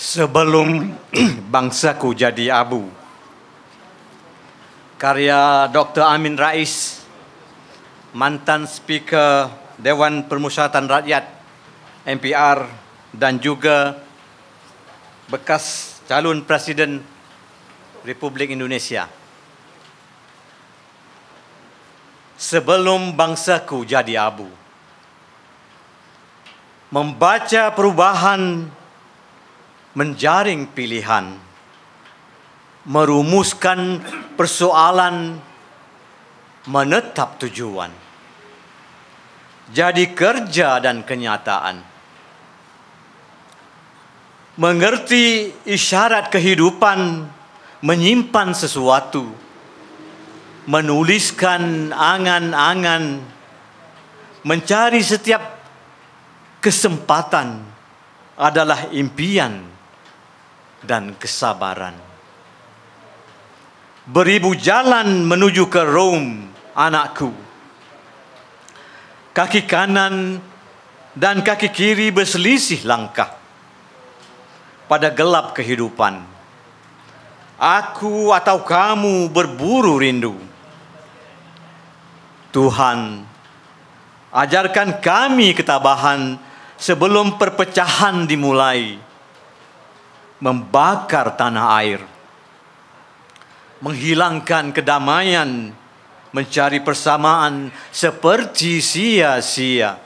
Sebelum bangsaku jadi abu. Karya Dr. Amin Rais, mantan speaker Dewan Permusyawaratan Rakyat MPR dan juga bekas calon presiden Republik Indonesia. Sebelum bangsaku jadi abu. Membaca perubahan menjaring pilihan, merumuskan persoalan, menetap tujuan. Jadi kerja dan kenyataan. Mengerti isyarat kehidupan, menyimpan sesuatu, menuliskan angan-angan, mencari setiap kesempatan adalah impian dan kesabaran. Beribu jalan menuju ke Rom, anakku. Kaki kanan dan kaki kiri berselisih langkah pada gelap kehidupan. Aku atau kamu berburu rindu. Tuhan, ajarkan kami ketabahan sebelum perpecahan dimulai. Tuhan, membakar tanah air, menghilangkan kedamaian, mencari persamaan seperti sia-sia.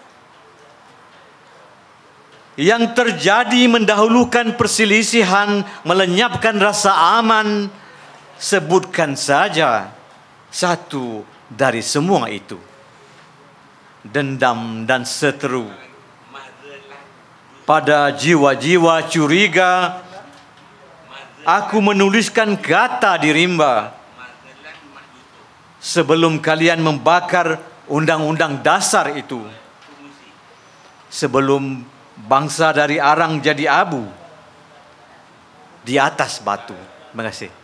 Yang terjadi mendahulukan persilisihan, melenyapkan rasa aman, sebutkan saja satu dari semua itu. Dendam dan seteru pada jiwa-jiwa curiga aku menuliskan kata di rimba sebelum kalian membakar undang-undang dasar itu sebelum bangsa dari arang jadi abu di atas batu. Terima kasih.